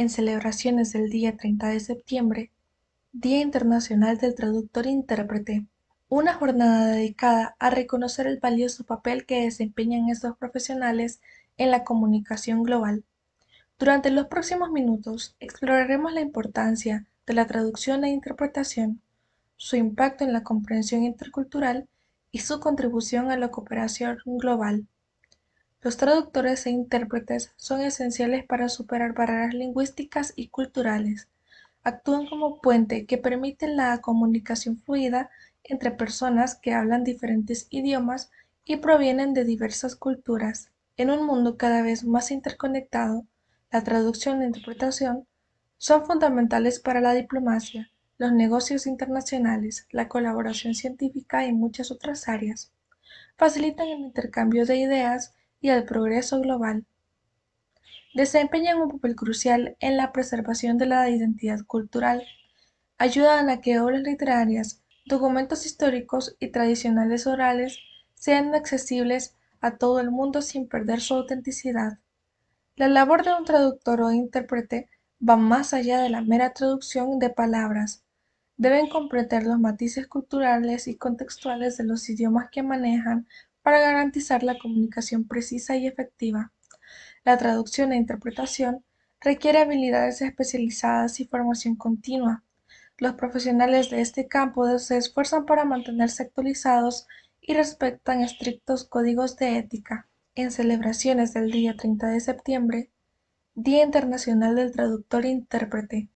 en celebraciones del día 30 de septiembre, Día Internacional del Traductor e Intérprete, una jornada dedicada a reconocer el valioso papel que desempeñan estos profesionales en la comunicación global. Durante los próximos minutos exploraremos la importancia de la traducción e interpretación, su impacto en la comprensión intercultural y su contribución a la cooperación global. Los traductores e intérpretes son esenciales para superar barreras lingüísticas y culturales. Actúan como puente que permite la comunicación fluida entre personas que hablan diferentes idiomas y provienen de diversas culturas. En un mundo cada vez más interconectado, la traducción e interpretación son fundamentales para la diplomacia, los negocios internacionales, la colaboración científica y muchas otras áreas. Facilitan el intercambio de ideas y al progreso global, desempeñan un papel crucial en la preservación de la identidad cultural, ayudan a que obras literarias, documentos históricos y tradicionales orales sean accesibles a todo el mundo sin perder su autenticidad. La labor de un traductor o intérprete va más allá de la mera traducción de palabras. Deben comprender los matices culturales y contextuales de los idiomas que manejan para garantizar la comunicación precisa y efectiva. La traducción e interpretación requiere habilidades especializadas y formación continua. Los profesionales de este campo se esfuerzan para mantenerse actualizados y respetan estrictos códigos de ética. En celebraciones del día 30 de septiembre, Día Internacional del Traductor e Intérprete,